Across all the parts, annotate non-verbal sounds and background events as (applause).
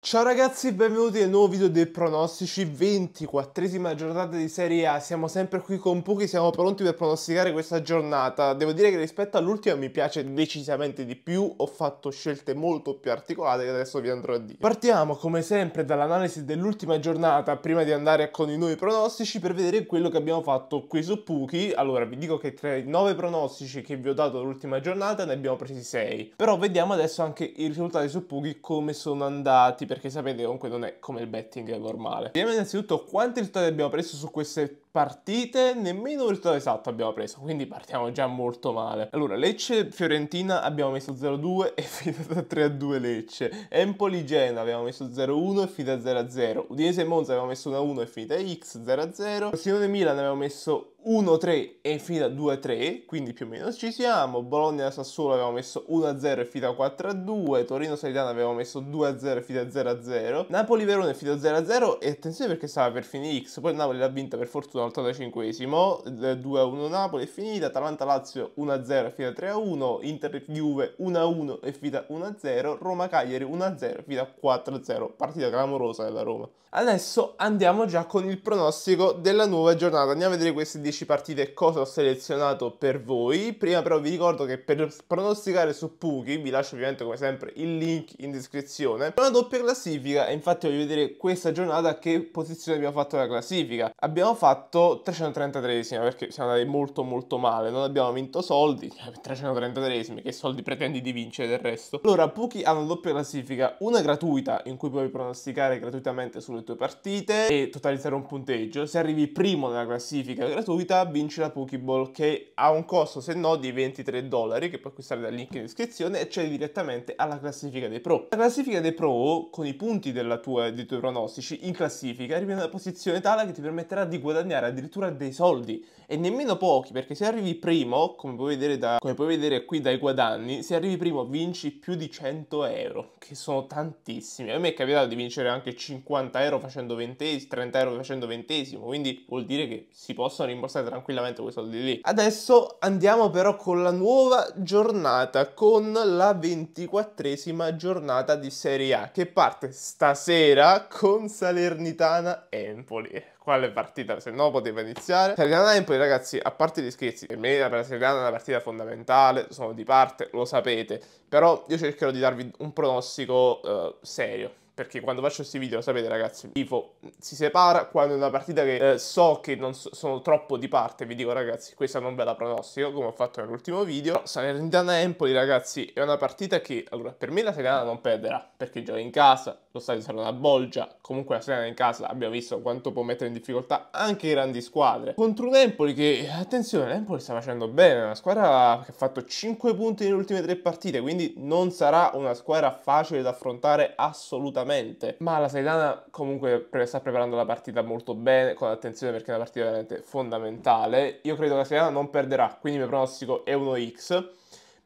Ciao ragazzi, benvenuti nel nuovo video dei pronostici, 24esima giornata di Serie A, siamo sempre qui con Puki, siamo pronti per pronosticare questa giornata, devo dire che rispetto all'ultima mi piace decisamente di più, ho fatto scelte molto più articolate che adesso vi andrò a dire. Partiamo come sempre dall'analisi dell'ultima giornata prima di andare con i nuovi pronostici per vedere quello che abbiamo fatto qui su Puki, allora vi dico che tra i 9 pronostici che vi ho dato l'ultima giornata ne abbiamo presi 6, però vediamo adesso anche i risultati su Puki come sono andati perché sapete comunque non è come il betting normale. Vediamo innanzitutto quanti risultati abbiamo preso su queste partite, nemmeno il risultato esatto abbiamo preso, quindi partiamo già molto male. Allora, Lecce-Fiorentina abbiamo messo 0-2 e (laughs) finita 3-2 Lecce. Empoli-Gena abbiamo messo 0-1 e finita 0-0. Udinese-Monza abbiamo messo 1-1 e finita X 0-0. Frosinone-Milan abbiamo messo 1-3 e finita 2-3, quindi più o meno ci siamo. Bologna-Sassuolo abbiamo messo 1-0 e finita 4-2. Torino-Salidana abbiamo messo 2-0 e finita 0-0. Napoli-Verona è finita 0-0 e attenzione perché stava per finire X, poi Napoli l'ha vinta per fortuna Sassuolo al 35esimo, 2-1 Napoli è finita, Atalanta-Lazio 1-0 è finita 3-1, Inter-Juve 1-1 e finita 1-0, Roma-Cagliari 1-0 è finita 4-0, partita clamorosa della Roma. Adesso andiamo già con il pronostico della nuova giornata, andiamo a vedere queste 10 partite cosa ho selezionato per voi, prima però vi ricordo che per pronosticare su Puki, vi lascio ovviamente come sempre il link in descrizione, una doppia classifica e infatti voglio vedere questa giornata che posizione abbiamo fatto la classifica. Abbiamo fatto fatto 333esima perché siamo andati molto molto male, non abbiamo vinto soldi, 333esima, (laughs) che soldi pretendi di vincere del resto? Allora, Puki ha una doppia classifica, una gratuita in cui puoi pronosticare gratuitamente sulle tue partite e totalizzare un punteggio, se arrivi primo nella classifica gratuita vinci la Pokeball che ha un costo se no di 23 dollari che puoi acquistare dal link in descrizione e c'è direttamente alla classifica dei pro. La classifica dei pro con i punti tua, dei tuoi pronostici in classifica arrivi in una posizione tale che ti permetterà di guadagnare guadagnare addirittura dei soldi e nemmeno pochi perché se arrivi primo, come puoi vedere, da, come puoi vedere qui dai guadagni, se arrivi primo vinci più di 100 euro, che sono tantissimi. A me è capitato di vincere anche 50 euro facendo ventesimo, 30 euro facendo ventesimo, quindi vuol dire che si possono rimborsare tranquillamente quei soldi lì. Adesso andiamo però con la nuova giornata, con la ventiquattresima giornata di Serie A che parte stasera con Salernitana Empoli quale partita, se no poteva iniziare. Serie A Empoli, ragazzi, a parte gli scherzi, per me la Seriana è una partita fondamentale, sono di parte, lo sapete, però io cercherò di darvi un pronostico eh, serio perché quando faccio questi video, lo sapete ragazzi, Tifo si separa quando è una partita che eh, so che non so, sono troppo di parte, vi dico ragazzi, questa non ve la pronostico, come ho fatto nell'ultimo video. Salernitana-Empoli, ragazzi, è una partita che, allora, per me la Serena non perderà, perché gioca in casa, lo stadio sarà una bolgia, comunque la Salernitana in casa abbiamo visto quanto può mettere in difficoltà anche grandi squadre. Contro un Empoli che, attenzione, l'Empoli sta facendo bene, è una squadra che ha fatto 5 punti nelle ultime 3 partite, quindi non sarà una squadra facile da affrontare assolutamente assolutamente, ma la Saidana comunque sta preparando la partita molto bene, con attenzione perché è una partita veramente fondamentale. Io credo che la Saidana non perderà, quindi il mio pronostico è 1x.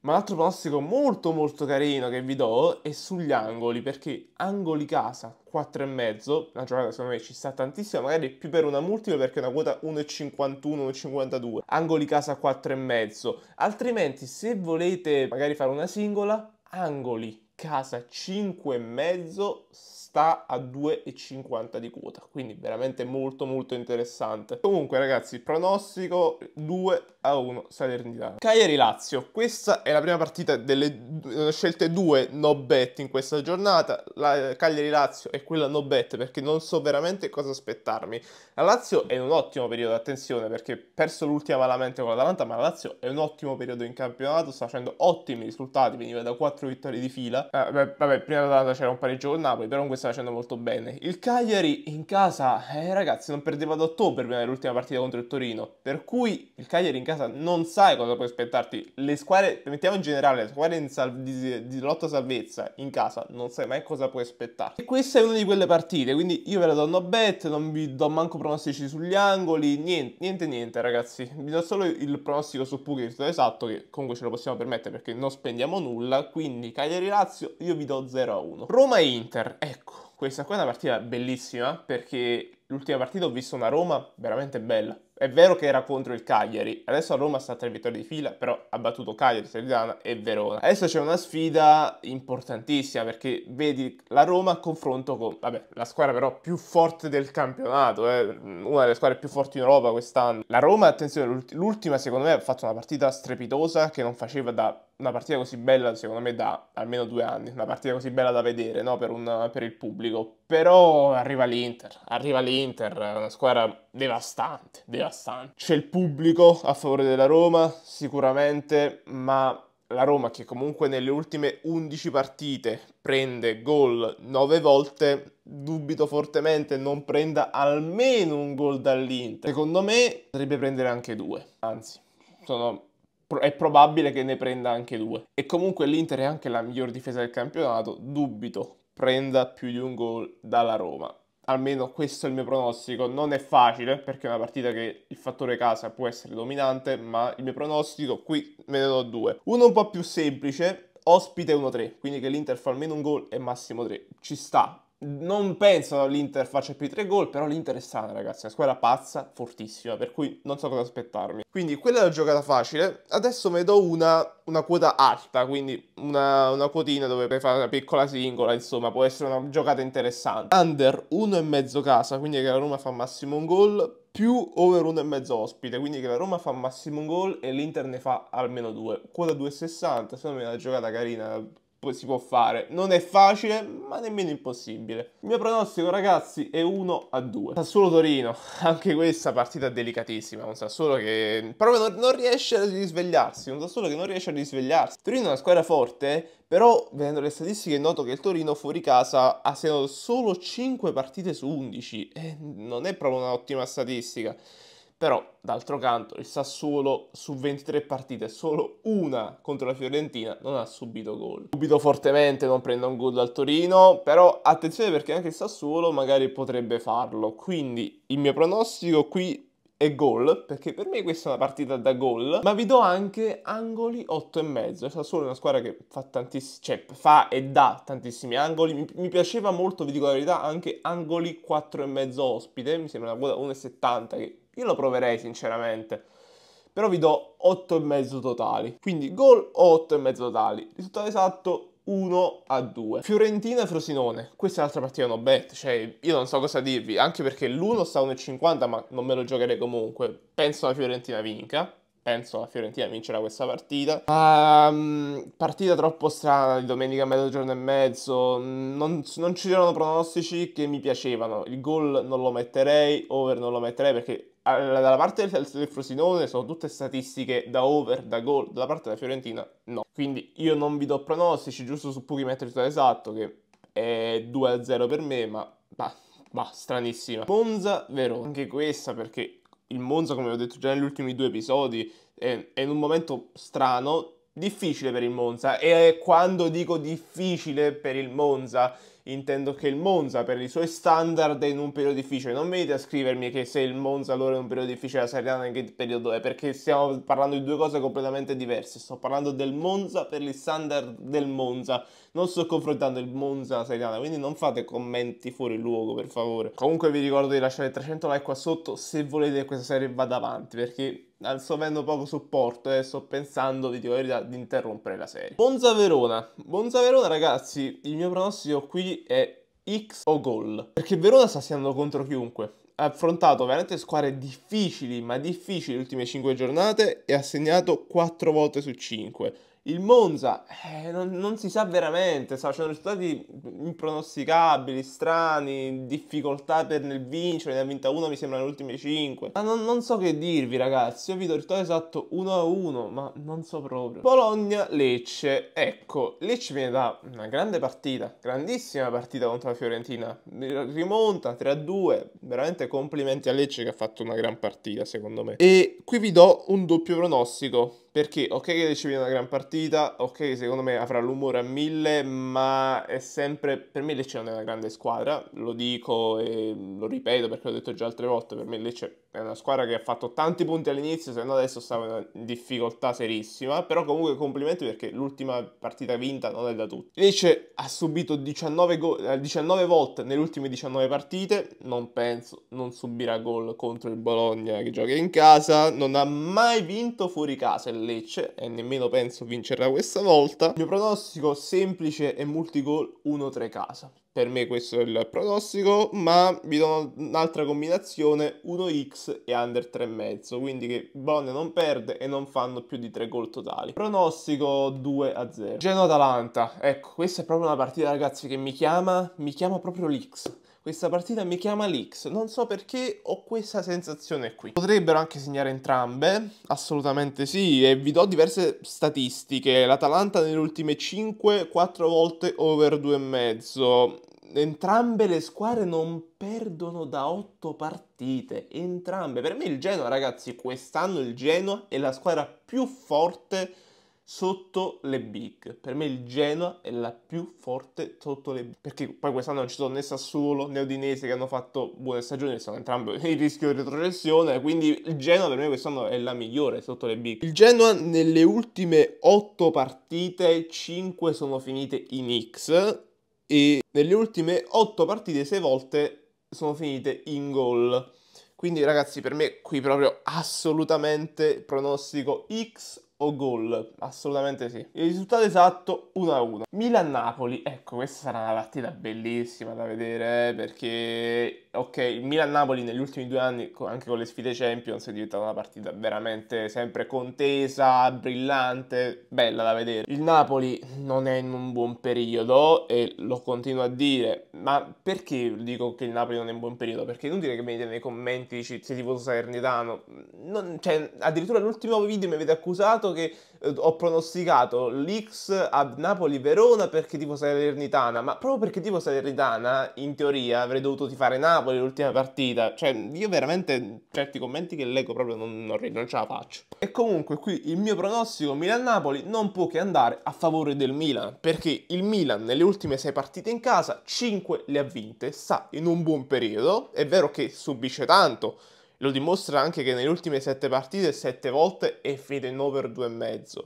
Ma l'altro pronostico molto molto carino che vi do è sugli angoli, perché angoli casa 4,5, una giocata secondo me ci sta tantissimo, magari più per una multipla perché è una quota 1,51, 1,52, angoli casa 4,5. Altrimenti se volete magari fare una singola, angoli casa e mezzo sta a 2,50 di quota, quindi veramente molto molto interessante. Comunque ragazzi, pronostico 2 a 1 Salernitana. Cagliari Lazio, questa è la prima partita delle scelte 2 no bet in questa giornata. La Cagliari Lazio è quella no bet perché non so veramente cosa aspettarmi. La Lazio è in un ottimo periodo, attenzione, perché perso l'ultima malamente con l'Atalanta, ma la Lazio è un ottimo periodo in campionato, sta facendo ottimi risultati, veniva da 4 vittorie di fila. Eh, beh, vabbè, prima dell'Atalanta c'era un pareggio con Napoli, però in questa sta facendo molto bene. Il Cagliari in casa, eh, ragazzi, non perdeva da ottobre prima dell'ultima partita contro il Torino. Per cui il Cagliari in casa non sai cosa puoi aspettarti. Le squadre, mettiamo in generale, le squadre di, di lotta salvezza in casa non sai mai cosa puoi aspettarti. E questa è una di quelle partite, quindi io ve la do no bet, non vi do manco pronostici sugli angoli, niente, niente, niente ragazzi. Vi do solo il pronostico su Pughetto esatto, che comunque ce lo possiamo permettere perché non spendiamo nulla. Quindi Cagliari-Lazio io vi do 0-1. Roma-Inter, ecco. Questa qua è una partita bellissima perché l'ultima partita ho visto una Roma veramente bella. È vero che era contro il Cagliari, adesso a Roma sta a tre vittorie di fila, però ha battuto Cagliari, Seridana e Verona. Adesso c'è una sfida importantissima perché vedi la Roma a confronto con vabbè, la squadra però più forte del campionato, eh, una delle squadre più forti in Europa quest'anno. La Roma, attenzione, l'ultima secondo me ha fatto una partita strepitosa che non faceva da una partita così bella secondo me da almeno due anni, una partita così bella da vedere no? per, un, per il pubblico però arriva l'Inter, arriva l'Inter, una squadra devastante, devastante. C'è il pubblico a favore della Roma, sicuramente, ma la Roma che comunque nelle ultime 11 partite prende gol 9 volte, dubito fortemente non prenda almeno un gol dall'Inter. Secondo me potrebbe prendere anche due, anzi, sono, è probabile che ne prenda anche due. E comunque l'Inter è anche la miglior difesa del campionato, dubito prenda più di un gol dalla Roma. Almeno questo è il mio pronostico. Non è facile perché è una partita che il fattore casa può essere dominante, ma il mio pronostico qui me ne do due. Uno un po' più semplice, ospite 1-3, quindi che l'Inter fa almeno un gol e massimo 3. Ci sta, non penso l'Inter faccia più tre gol, però l'Inter è sana, ragazzi, una squadra pazza, fortissima, per cui non so cosa aspettarmi. Quindi quella è la giocata facile, adesso vedo una, una quota alta, quindi una, una quotina dove puoi fare una piccola singola, insomma, può essere una giocata interessante. Under uno e mezzo casa, quindi che la Roma fa massimo un gol, più over uno e mezzo ospite, quindi che la Roma fa massimo un gol e l'Inter ne fa almeno 2. Quota 2,60, secondo me è una giocata carina, si può fare. Non è facile, ma nemmeno impossibile. Il mio pronostico, ragazzi, è 1 a 2. Sassuolo Torino, (laughs) anche questa partita delicatissima. Un Sassuolo che proprio non, non riesce a risvegliarsi. Un Sassuolo che non riesce a risvegliarsi. Torino è una squadra forte, però vedendo le statistiche noto che il Torino fuori casa ha segnato solo 5 partite su 11. E eh, non è proprio un'ottima statistica. Però, d'altro canto, il Sassuolo su 23 partite, solo una contro la Fiorentina, non ha subito gol. Subito fortemente, non prendo un gol dal Torino, però attenzione perché anche il Sassuolo magari potrebbe farlo. Quindi il mio pronostico qui è gol, perché per me questa è una partita da gol, ma vi do anche angoli 8,5. Sassuolo è una squadra che fa tantissimi, cioè fa e dà tantissimi angoli. Mi, mi, piaceva molto, vi dico la verità, anche angoli 4,5 ospite, mi sembra una quota 1,70 che io lo proverei sinceramente. Però vi do 8,5 totali. Quindi gol o 8,5 totali. Risultato esatto 1 a 2. Fiorentina e Frosinone, questa è un'altra partita no bet, cioè io non so cosa dirvi, anche perché l'1 sta 1,50 ma non me lo giocherei comunque, penso la Fiorentina vinca penso la Fiorentina vincerà questa partita. Um, partita troppo strana di domenica a mezzogiorno e mezzo, non, non ci sono pronostici che mi piacevano, il gol non lo metterei, over non lo metterei perché eh, dalla parte del, del Frosinone sono tutte statistiche da over, da gol, dalla parte della Fiorentina no. Quindi io non vi do pronostici, giusto su Puchi mettere esatto che è 2-0 per me, ma bah, bah, stranissima. Monza, vero, anche questa perché il Monza, come ho detto già negli ultimi due episodi, è, è in un momento strano, difficile per il Monza. E quando dico difficile per il Monza, intendo che il Monza per i suoi standard è in un periodo difficile. Non venite a scrivermi che se il Monza allora è in un periodo difficile la Serie A in che periodo è, perché stiamo parlando di due cose completamente diverse. Sto parlando del Monza per gli standard del Monza. Non sto confrontando il Monza alla Serie A, quindi non fate commenti fuori luogo, per favore. Comunque vi ricordo di lasciare 300 like qua sotto se volete che questa serie vada avanti, perché eh, sto avendo poco supporto e eh, sto pensando, vi di interrompere la serie. Monza-Verona. Monza-Verona, ragazzi, il mio pronostico qui è X o gol. Perché Verona sta segnando contro chiunque. Ha affrontato veramente squadre difficili, ma difficili le ultime 5 giornate e ha segnato 4 volte su 5. Il Monza eh, non, non, si sa veramente, sa, sono risultati impronosticabili, strani, difficoltà per nel vincere, ne ha vinta uno mi sembra nelle ultime 5. Ma non, non so che dirvi ragazzi, io vi do il risultato esatto 1-1, ma non so proprio. Bologna-Lecce, ecco, Lecce viene da una grande partita, grandissima partita contro la Fiorentina, rimonta 3-2, veramente complimenti a Lecce che ha fatto una gran partita secondo me. E qui vi do un doppio pronostico perché ok che ricevi una gran partita, ok che secondo me avrà l'umore a mille, ma è sempre, per me Lecce non è una grande squadra, lo dico e lo ripeto perché l'ho detto già altre volte, per me Lecce è una squadra che ha fatto tanti punti all'inizio, se no adesso stava in difficoltà serissima, però comunque complimenti perché l'ultima partita vinta non è da tutti. Lecce ha subito 19, go- 19 eh, volte nelle ultime 19 partite, non penso, non subirà gol contro il Bologna che gioca in casa, non ha mai vinto fuori casa il Lecce e nemmeno penso vincerà questa volta. Il mio pronostico semplice e multigol 1-3 casa. Per me questo è il pronostico, ma vi do un'altra combinazione, 1x e under 3,5, quindi che Bonne non perde e non fanno più di 3 gol totali. Pronostico 2 0. Genoa-Atalanta, ecco, questa è proprio una partita ragazzi che mi chiama, mi chiama proprio l'x questa partita mi chiama l'X, non so perché ho questa sensazione qui. Potrebbero anche segnare entrambe, assolutamente sì, e vi do diverse statistiche. L'Atalanta nelle ultime 5, 4 volte over 2,5. Entrambe le squadre non perdono da 8 partite, entrambe. Per me il Genoa, ragazzi, quest'anno il Genoa è la squadra più forte sotto le big. Per me il Genoa è la più forte sotto le big. Perché poi quest'anno non ci sono né Sassuolo né Odinese che hanno fatto buone stagioni, sono entrambi (laughs) in rischio di retrocessione. Quindi il Genoa per me quest'anno è la migliore sotto le big. Il Genoa nelle ultime 8 partite, 5 sono finite in X. E nelle ultime 8 partite, 6 volte sono finite in gol. Quindi ragazzi, per me qui proprio assolutamente pronostico X o gol? Assolutamente sì. Il risultato esatto 1-1. Milan-Napoli, ecco, questa sarà una partita bellissima da vedere eh, perché ok, il Milan-Napoli negli ultimi due anni, anche con le sfide Champions, è diventata una partita veramente sempre contesa, brillante, bella da vedere. Il Napoli non è in un buon periodo e lo continuo a dire, ma perché dico che il Napoli non è in un buon periodo? Perché è inutile che venite nei commenti dici sei tifoso Salernitano, non, cioè, addirittura l'ultimo video mi avete accusato che eh, ho pronosticato l'X a Napoli-Verona perché tipo Salernitana, ma proprio perché tipo Salernitana in teoria avrei dovuto tifare Napoli Napoli l'ultima partita, cioè io veramente certi commenti che leggo proprio non, non, non ce la faccio. E comunque qui il mio pronostico Milan-Napoli non può che andare a favore del Milan, perché il Milan nelle ultime 6 partite in casa 5 le ha vinte, sta in un buon periodo, è vero che subisce tanto, lo dimostra anche che nelle ultime 7 partite 7 volte è finito in over 2,5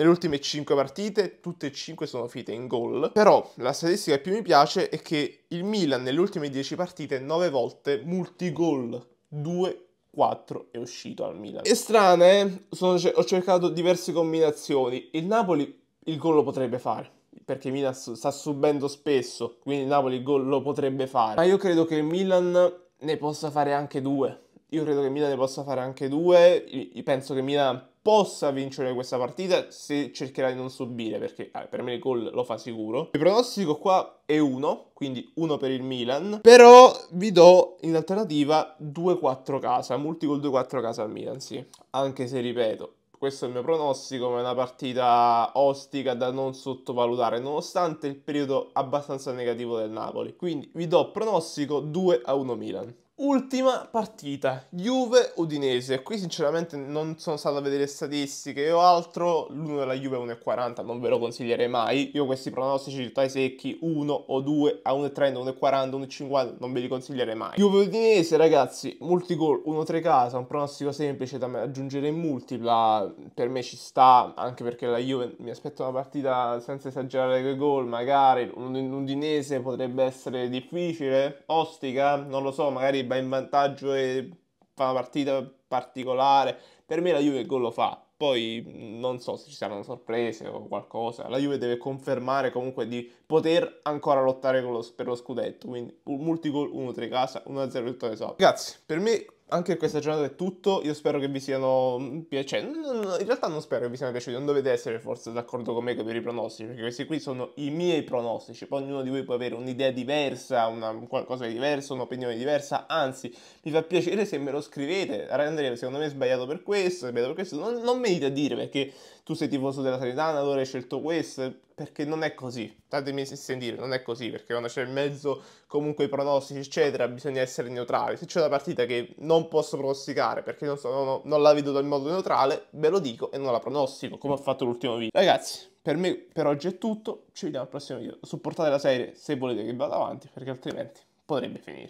nelle ultime 5 partite tutte e 5 sono finite in gol, però la statistica che più mi piace è che il Milan nelle ultime 10 partite 9 volte multigol, 2 4 è uscito al Milan. E strane, eh? sono, ho cercato diverse combinazioni. Il Napoli il gol lo potrebbe fare, perché il Milan sta subendo spesso, quindi il Napoli il gol lo potrebbe fare. Ma io credo che il Milan ne possa fare anche due. Io credo che Milan ne possa fare anche due. Io penso che Milan possa vincere questa partita se cercherà di non subire, perché eh, per me il gol lo fa sicuro. Il pronostico qua è 1, quindi 1 per il Milan, però vi do in alternativa 2-4 casa, multigol 2-4 casa al Milan, sì. Anche se, ripeto, questo è il mio pronostico, ma è una partita ostica da non sottovalutare, nonostante il periodo abbastanza negativo del Napoli. Quindi vi do pronostico 2 1 Milan. Ultima partita, Juve-Udinese. Qui sinceramente non sono stato a vedere statistiche o altro. L'uno della Juve è 1,40, non ve lo consiglierei mai. Io questi pronostici di secchi 1 o 2 a 1,30, 1,40, 1,50 non ve li consiglierei mai. Juve-Udinese, ragazzi, multigol 1-3 casa, un pronostico semplice da aggiungere in multipla. Per me ci sta, anche perché la Juve mi aspetta una partita senza esagerare con i gol. Magari un Udinese potrebbe essere difficile, ostica, non lo so, magari va in vantaggio e fa una partita particolare. Per me la Juve gol lo fa. Poi non so se ci saranno sorprese o qualcosa. La Juve deve confermare comunque di poter ancora lottare lo, per lo scudetto. Quindi multigol 1-3 casa, 1-0 vittoria Ragazzi, per me anche questa giornata è tutto, io spero che vi siano mm, piaciuti, cioè, in realtà non spero che vi siano piaciuti, non dovete essere forse d'accordo con me con i pronostici, perché questi qui sono i miei pronostici, poi ognuno di voi può avere un'idea diversa, una, qualcosa di diverso, un'opinione diversa, anzi mi fa piacere se me lo scrivete, Andrea secondo me è sbagliato per questo, è sbagliato per questo, non, non venite a dire perché tu sei tifoso della Salernitana, allora hai scelto questo, perché non è così. Datemi sentire, non è così, perché quando c'è il mezzo comunque i pronostici, eccetera, bisogna essere neutrali. Se c'è una partita che non posso pronosticare perché non, so, non, non la vedo dal modo neutrale, ve lo dico e non la pronostico, come ho fatto l'ultimo video. Ragazzi, per me per oggi è tutto, ci vediamo al prossimo video. Supportate la serie se volete che vada avanti, perché altrimenti potrebbe finire.